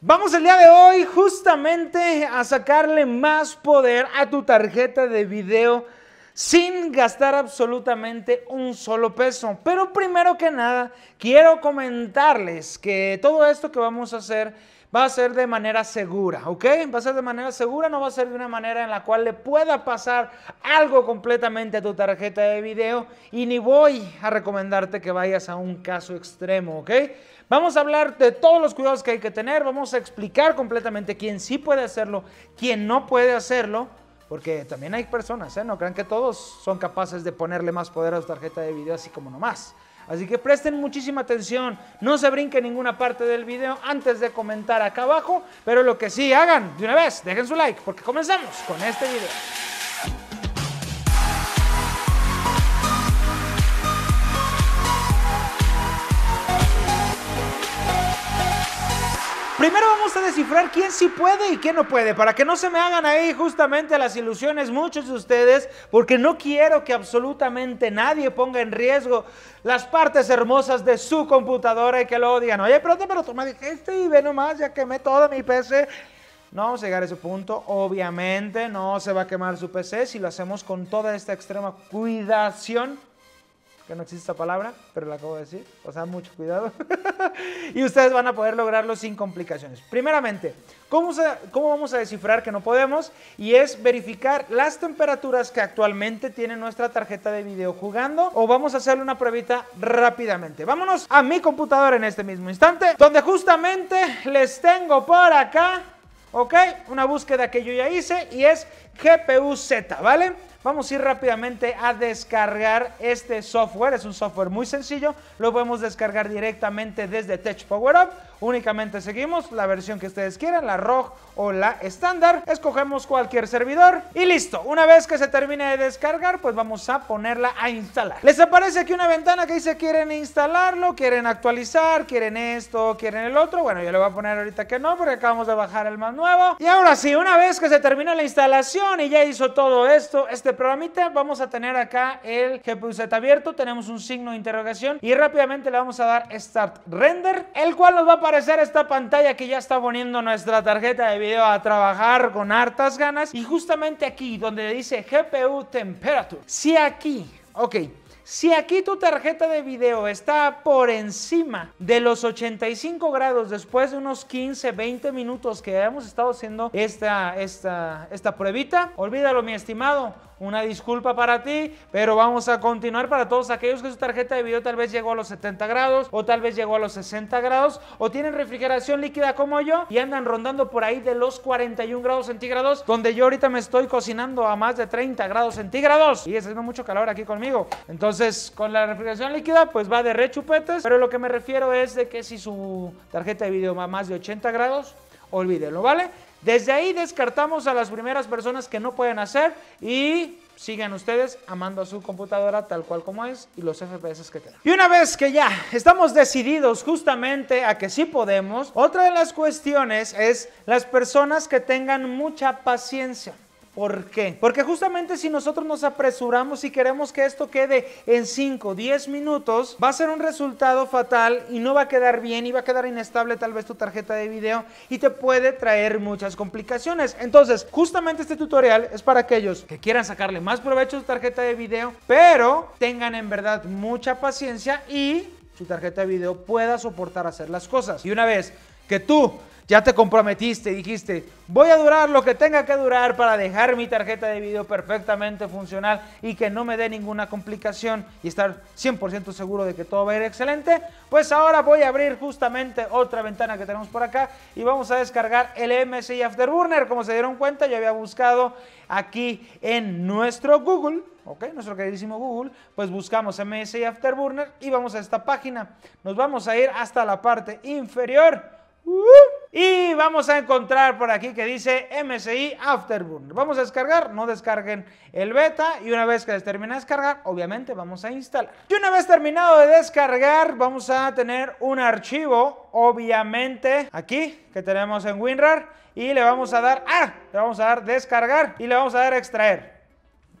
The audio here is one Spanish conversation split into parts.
Vamos el día de hoy justamente a sacarle más poder a tu tarjeta de video sin gastar absolutamente un solo peso. Pero primero que nada, quiero comentarles que todo esto que vamos a hacer va a ser de manera segura, ¿ok? Va a ser de manera segura, no va a ser de una manera en la cual le pueda pasar algo completamente a tu tarjeta de video y ni voy a recomendarte que vayas a un caso extremo, ¿ok? Vamos a hablar de todos los cuidados que hay que tener, vamos a explicar completamente quién sí puede hacerlo, quién no puede hacerlo. Porque también hay personas, ¿eh? No crean que todos son capaces de ponerle más poder a su tarjeta de video así como nomás. Así que presten muchísima atención, no se brinque ninguna parte del video antes de comentar acá abajo, pero lo que sí hagan de una vez, dejen su like porque comenzamos con este video. Primero vamos a descifrar quién sí puede y quién no puede, para que no se me hagan ahí justamente las ilusiones muchos de ustedes, porque no quiero que absolutamente nadie ponga en riesgo las partes hermosas de su computadora y que lo odian. Oye, pero pero me dijiste y ve nomás, ya quemé todo mi PC. No vamos a llegar a ese punto, obviamente no se va a quemar su PC si lo hacemos con toda esta extrema cuidación que no existe esa palabra, pero la acabo de decir, o sea, mucho cuidado. y ustedes van a poder lograrlo sin complicaciones. Primeramente, ¿cómo, vamos a descifrar que no podemos? Y es verificar las temperaturas que actualmente tiene nuestra tarjeta de video jugando o vamos a hacerle una pruebita rápidamente. Vámonos a mi computadora en este mismo instante, donde justamente les tengo por acá ¿ok? Una búsqueda que yo ya hice y es GPU Z, ¿vale? Vamos a ir rápidamente a descargar este software. Es un software muy sencillo. Lo podemos descargar directamente desde Tech Power Up. Únicamente seguimos la versión que ustedes quieran, la ROG o la estándar. Escogemos cualquier servidor y listo. Una vez que se termine de descargar, pues vamos a ponerla a instalar. Les aparece aquí una ventana que dice quieren instalarlo, quieren actualizar, quieren esto, quieren el otro. Bueno, yo le voy a poner ahorita que no porque acabamos de bajar el más nuevo. Y ahora sí, una vez que se termina la instalación y ya hizo todo esto, este programita vamos a tener acá el GPU-Z abierto, tenemos un signo de interrogación y rápidamente le vamos a dar Start Render, el cual nos va a aparecer esta pantalla que ya está poniendo nuestra tarjeta de video a trabajar con hartas ganas y justamente aquí donde dice GPU Temperature, si aquí, ok, si aquí tu tarjeta de video está por encima de los 85 grados después de unos 15, 20 minutos que hemos estado haciendo esta, esta, esta pruebita, olvídalo mi estimado, una disculpa para ti, pero vamos a continuar para todos aquellos que su tarjeta de video tal vez llegó a los 70 grados o tal vez llegó a los 60 grados o tienen refrigeración líquida como yo y andan rondando por ahí de los 41 grados centígrados, donde yo ahorita me estoy cocinando a más de 30 grados centígrados y está haciendo mucho calor aquí conmigo. Entonces, entonces, con la refrigeración líquida, pues va de rechupetes, pero lo que me refiero es de que si su tarjeta de video va más de 80 grados, olvídelo, ¿vale? Desde ahí descartamos a las primeras personas que no pueden hacer y sigan ustedes amando a su computadora tal cual como es y los FPS que tengan. Y una vez que ya estamos decididos justamente a que sí podemos, otra de las cuestiones es las personas que tengan mucha paciencia. ¿Por qué? Porque justamente si nosotros nos apresuramos y queremos que esto quede en 5, 10 minutos, va a ser un resultado fatal y no va a quedar bien y va a quedar inestable tal vez tu tarjeta de video y te puede traer muchas complicaciones. Entonces, justamente este tutorial es para aquellos que quieran sacarle más provecho a su tarjeta de video, pero tengan en verdad mucha paciencia y su tarjeta de video pueda soportar hacer las cosas. Y una vez que tú ya te comprometiste, dijiste, voy a durar lo que tenga que durar para dejar mi tarjeta de video perfectamente funcional y que no me dé ninguna complicación y estar 100% seguro de que todo va a ir excelente. Pues ahora voy a abrir justamente otra ventana que tenemos por acá y vamos a descargar el MSI Afterburner. Como se dieron cuenta, yo había buscado aquí en nuestro Google ¿ok? Nuestro queridísimo Google, pues buscamos MSI Afterburner y vamos a esta página. Nos vamos a ir hasta la parte inferior. ¡Uh! Y vamos a encontrar por aquí que dice MSI Afterburn. Vamos a descargar, no descarguen el beta y una vez que les termine de descargar, obviamente vamos a instalar. Y una vez terminado de descargar, vamos a tener un archivo, obviamente, aquí que tenemos en WinRAR y le vamos a dar, ah, le vamos a dar descargar y le vamos a dar extraer.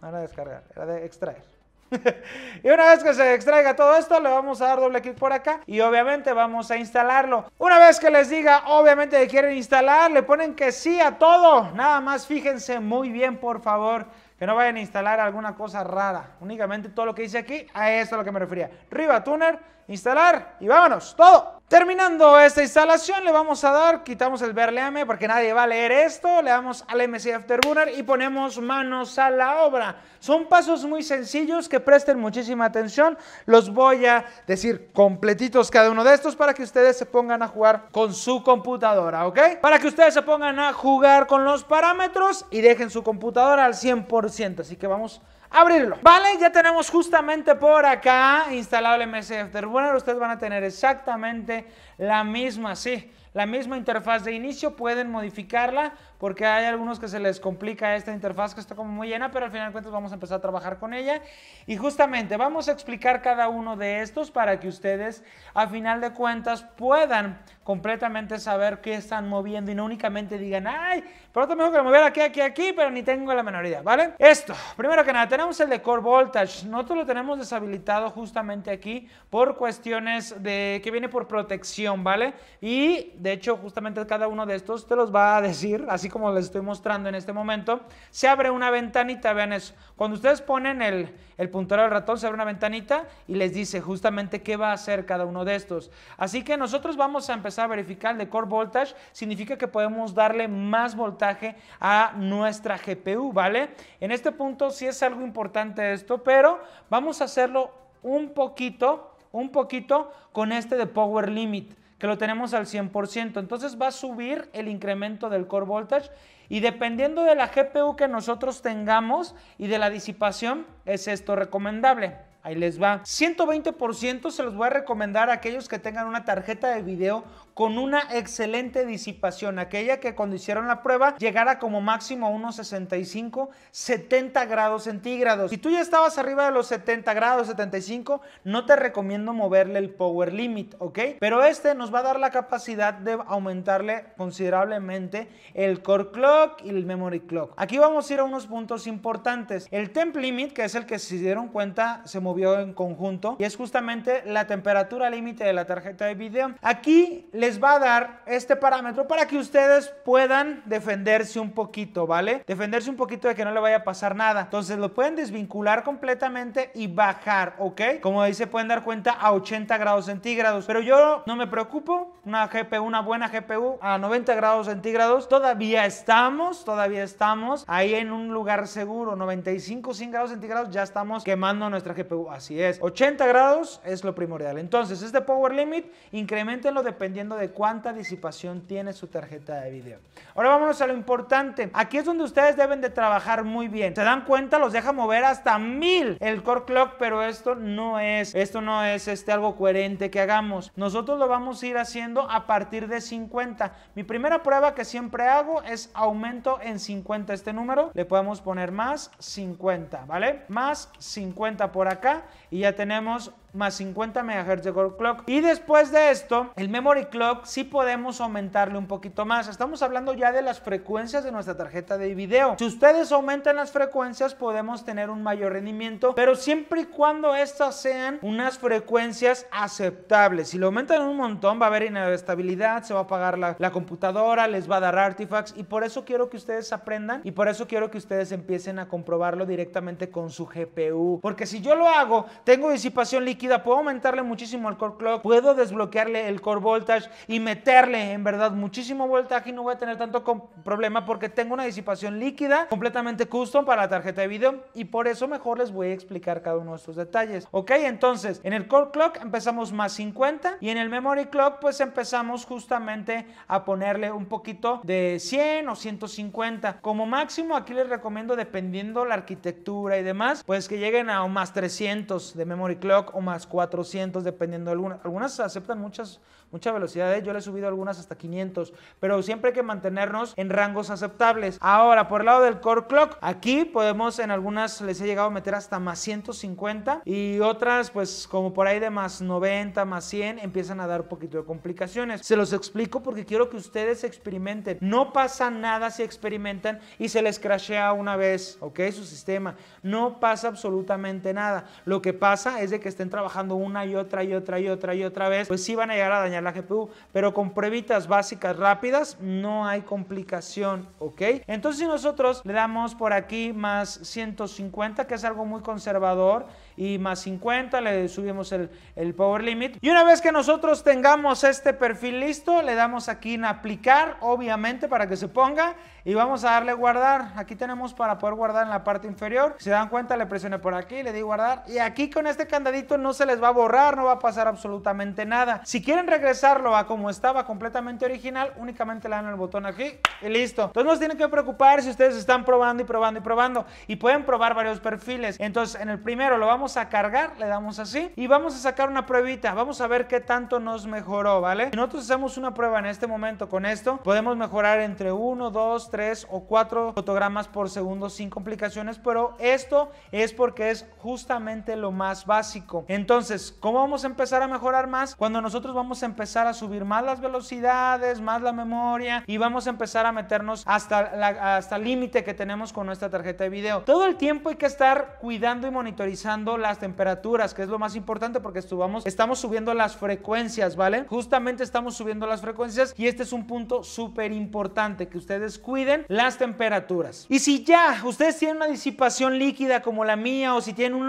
No era descargar, era de extraer. y una vez que se extraiga todo esto, le vamos a dar doble clic por acá y obviamente vamos a instalarlo. Una vez que les diga, obviamente que quieren instalar, le ponen que sí a todo. Nada más fíjense muy bien, por favor que no vayan a instalar alguna cosa rara. Únicamente todo lo que dice aquí, a esto a lo que me refería. Riva Tuner, instalar y vámonos, todo. Terminando esta instalación, le vamos a dar, quitamos el BRLM porque nadie va a leer esto, le damos al MC Afterburner y ponemos manos a la obra. Son pasos muy sencillos que presten muchísima atención. Los voy a decir completitos cada uno de estos para que ustedes se pongan a jugar con su computadora, ¿ok? Para que ustedes se pongan a jugar con los parámetros y dejen su computadora al 100%. Así que vamos abrirlo. Vale, ya tenemos justamente por acá instalado el MS Afterburner. Ustedes van a tener exactamente la misma, sí, la misma interfaz de inicio. Pueden modificarla porque hay algunos que se les complica esta interfaz que está como muy llena, pero al final de cuentas vamos a empezar a trabajar con ella. Y justamente vamos a explicar cada uno de estos para que ustedes al final de cuentas puedan completamente saber qué están moviendo y no únicamente digan, ay, pero también mejor que mover aquí, aquí, aquí, pero ni tengo la menor idea, ¿vale? Esto, primero que nada, tenemos el de Core Voltage. Nosotros lo tenemos deshabilitado justamente aquí por cuestiones de que viene por protección, ¿vale? Y de hecho, justamente cada uno de estos te los va a decir, así como les estoy mostrando en este momento, se abre una ventanita, vean eso. Cuando ustedes ponen el, el puntero del ratón, se abre una ventanita y les dice justamente qué va a hacer cada uno de estos. Así que nosotros vamos a empezar a verificar el de core voltage, significa que podemos darle más voltaje a nuestra GPU, ¿vale? En este punto sí es algo importante esto, pero vamos a hacerlo un poquito, un poquito con este de power limit que lo tenemos al 100%. Entonces va a subir el incremento del core voltage y dependiendo de la GPU que nosotros tengamos y de la disipación, es esto recomendable. Ahí les va. 120% se los voy a recomendar a aquellos que tengan una tarjeta de video con una excelente disipación, aquella que cuando hicieron la prueba llegara como máximo a unos 65, 70 grados centígrados. Si tú ya estabas arriba de los 70 grados, 75, no te recomiendo moverle el power limit, ¿ok? Pero este nos va a dar la capacidad de aumentarle considerablemente el core clock y el memory clock. Aquí vamos a ir a unos puntos importantes. El temp limit, que es el que se dieron cuenta se movió en conjunto y es justamente la temperatura límite de la tarjeta de video. Aquí les va a dar este parámetro para que ustedes puedan defenderse un poquito, ¿vale? Defenderse un poquito de que no le vaya a pasar nada. Entonces lo pueden desvincular completamente y bajar, ¿ok? Como dice pueden dar cuenta a 80 grados centígrados, pero yo no me preocupo, una GPU, una buena GPU a 90 grados centígrados, todavía estamos, todavía estamos ahí en un lugar seguro, 95, 100 grados centígrados, ya estamos quemando nuestra GPU así es. 80 grados es lo primordial. Entonces, este power limit, incrementenlo dependiendo de cuánta disipación tiene su tarjeta de video. Ahora vámonos a lo importante. Aquí es donde ustedes deben de trabajar muy bien. ¿Se dan cuenta? Los deja mover hasta 1000 el core clock, pero esto no es, esto no es este algo coherente que hagamos. Nosotros lo vamos a ir haciendo a partir de 50. Mi primera prueba que siempre hago es aumento en 50 este número. Le podemos poner más 50, ¿vale? Más 50 por acá y ya tenemos más 50 MHz de clock. Y después de esto, el memory clock sí podemos aumentarle un poquito más. Estamos hablando ya de las frecuencias de nuestra tarjeta de video. Si ustedes aumentan las frecuencias, podemos tener un mayor rendimiento, pero siempre y cuando estas sean unas frecuencias aceptables. Si lo aumentan un montón, va a haber inestabilidad, se va a apagar la, la computadora, les va a dar artifacts y por eso quiero que ustedes aprendan y por eso quiero que ustedes empiecen a comprobarlo directamente con su GPU. Porque si yo lo hago, tengo disipación líquida puedo aumentarle muchísimo el core clock, puedo desbloquearle el core voltage y meterle en verdad muchísimo voltaje y no voy a tener tanto problema porque tengo una disipación líquida completamente custom para la tarjeta de video y por eso mejor les voy a explicar cada uno de estos detalles. Ok, entonces en el core clock empezamos más 50 y en el memory clock pues empezamos justamente a ponerle un poquito de 100 o 150 como máximo aquí les recomiendo dependiendo la arquitectura y demás pues que lleguen a más 300 de memory clock o más 400, dependiendo de algunas. Algunas aceptan muchas, velocidades ¿eh? yo le he subido algunas hasta 500, pero siempre hay que mantenernos en rangos aceptables. Ahora, por el lado del core clock, aquí podemos, en algunas les he llegado a meter hasta más 150 y otras, pues como por ahí de más 90, más 100, empiezan a dar un poquito de complicaciones. Se los explico porque quiero que ustedes experimenten. No pasa nada si experimentan y se les crashea una vez, ¿ok? Su sistema. No pasa absolutamente nada. Lo que pasa es de que estén trabajando trabajando una y otra y otra y otra y otra vez, pues sí van a llegar a dañar la GPU, pero con pruebitas básicas rápidas no hay complicación, ¿ok? Entonces si nosotros le damos por aquí más 150, que es algo muy conservador, y más 50, le subimos el, Power Limit. Y una vez que nosotros tengamos este perfil listo, le damos aquí en aplicar, obviamente, para que se ponga y vamos a darle guardar. Aquí tenemos para poder guardar en la parte inferior. Si se dan cuenta, le presioné por aquí, le di guardar y aquí con este candadito no se les va a borrar, no va a pasar absolutamente nada. Si quieren regresarlo a como estaba completamente original, únicamente le dan el botón aquí y listo. Entonces no tienen que preocupar si ustedes están probando y probando y probando y pueden probar varios perfiles. Entonces en el primero lo vamos a cargar, le damos así y vamos a sacar una pruebita. Vamos a ver qué tanto nos mejoró, ¿vale? nosotros hacemos una prueba en este momento con esto, podemos mejorar entre 1, 2, 3 o 4 fotogramas por segundo sin complicaciones, pero esto es porque es justamente lo más básico. Entonces, ¿cómo vamos a empezar a mejorar más? Cuando nosotros vamos a empezar a subir más las velocidades, más la memoria y vamos a empezar a meternos hasta, hasta el límite que tenemos con nuestra tarjeta de video. Todo el tiempo hay que estar cuidando y monitorizando las temperaturas, que es lo más importante porque estuvamos, estamos subiendo las frecuencias, ¿vale? Justamente estamos subiendo las frecuencias y este es un punto súper importante, que ustedes cuiden las temperaturas. Y si ya ustedes tienen una disipación líquida como la mía o si tienen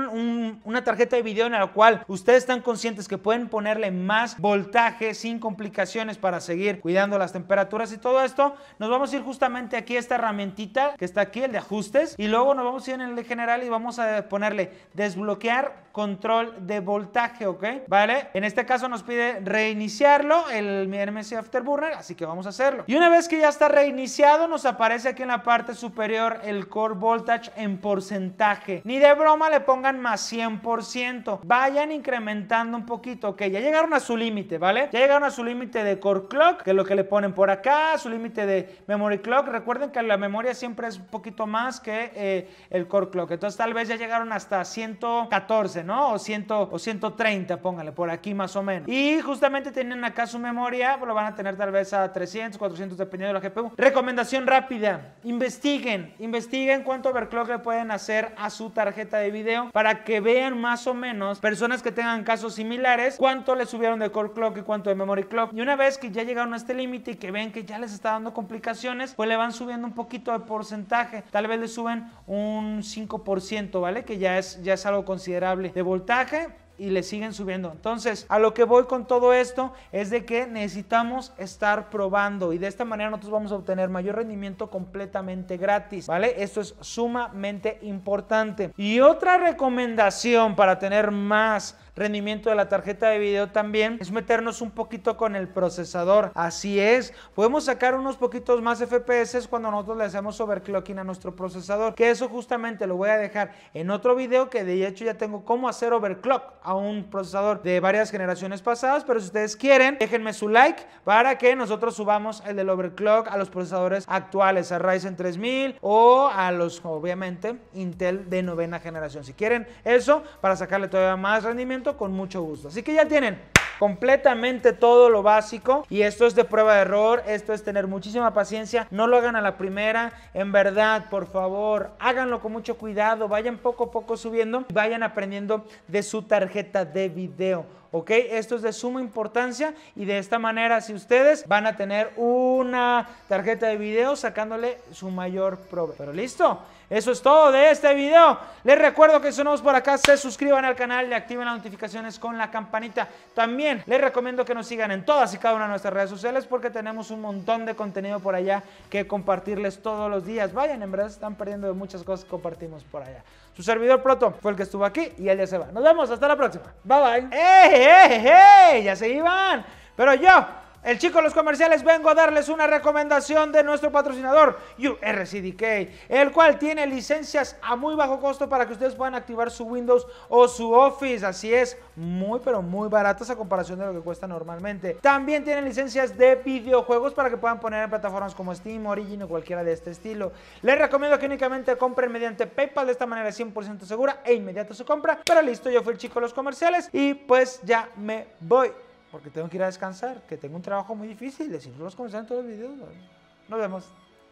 una tarjeta de video en la cual ustedes están conscientes que pueden ponerle más voltaje sin complicaciones para seguir cuidando las temperaturas y todo esto, nos vamos a ir justamente aquí a esta herramientita que está aquí, el de ajustes, y luego nos vamos a ir en el general y vamos a ponerle desbloquear bloquear control de voltaje, ¿ok? ¿Vale? En este caso nos pide reiniciarlo, el MC Afterburner, así que vamos a hacerlo. Y una vez que ya está reiniciado, nos aparece aquí en la parte superior el core voltage en porcentaje. Ni de broma le pongan más 100%. Vayan incrementando un poquito, ok, ya llegaron a su límite, ¿vale? Ya llegaron a su límite de core clock, que es lo que le ponen por acá, su límite de memory clock. Recuerden que la memoria siempre es un poquito más que eh, el core clock. Entonces tal vez ya llegaron hasta 100 14, ¿no? O, 100, o 130, póngale, por aquí más o menos. Y justamente tienen acá su memoria, pues, lo van a tener tal vez a 300, 400, dependiendo de la GPU. Recomendación rápida, investiguen, investiguen cuánto overclock le pueden hacer a su tarjeta de video para que vean más o menos personas que tengan casos similares, cuánto le subieron de core clock y cuánto de memory clock. Y una vez que ya llegaron a este límite y que ven que ya les está dando complicaciones, pues le van subiendo un poquito de porcentaje. Tal vez le suben un 5%, ¿vale? Que ya es, ya es algo considerable de voltaje y le siguen subiendo. Entonces, a lo que voy con todo esto es de que necesitamos estar probando y de esta manera nosotros vamos a obtener mayor rendimiento completamente gratis, ¿vale? Esto es sumamente importante. Y otra recomendación para tener más rendimiento de la tarjeta de video también es meternos un poquito con el procesador. Así es, podemos sacar unos poquitos más FPS cuando nosotros le hacemos overclocking a nuestro procesador, que eso justamente lo voy a dejar en otro video que de hecho ya tengo cómo hacer overclock a un procesador de varias generaciones pasadas, pero si ustedes quieren, déjenme su like para que nosotros subamos el del overclock a los procesadores actuales, a Ryzen 3000 o a los obviamente Intel de novena generación. Si quieren eso para sacarle todavía más rendimiento con mucho gusto. Así que ya tienen completamente todo lo básico y esto es de prueba de error, esto es tener muchísima paciencia, no lo hagan a la primera, en verdad, por favor, háganlo con mucho cuidado, vayan poco a poco subiendo, vayan aprendiendo de su tarjeta de video. ¿ok? Esto es de suma importancia y de esta manera si ustedes van a tener una tarjeta de video sacándole su mayor provecho. Pero listo, eso es todo de este video. Les recuerdo que si somos por acá, se suscriban al canal y activen las notificaciones con la campanita. También les recomiendo que nos sigan en todas y cada una de nuestras redes sociales porque tenemos un montón de contenido por allá que compartirles todos los días. Vayan, en verdad están perdiendo muchas cosas que compartimos por allá. Su servidor Proto fue el que estuvo aquí y él ya se va. Nos vemos, hasta la próxima. Bye bye. ¡Eh, eh, eh! Ya se iban. Pero yo el chico de los comerciales, vengo a darles una recomendación de nuestro patrocinador, URCDK, el cual tiene licencias a muy bajo costo para que ustedes puedan activar su Windows o su Office. Así es, muy pero muy baratas a comparación de lo que cuesta normalmente. También tiene licencias de videojuegos para que puedan poner en plataformas como Steam, Origin o cualquiera de este estilo. Les recomiendo que únicamente compren mediante PayPal, de esta manera es 100% segura e inmediato su compra. Pero listo, yo fui el chico de los comerciales y pues ya me voy porque tengo que ir a descansar, que tengo un trabajo muy difícil, y si no los en todos los videos, nos vemos.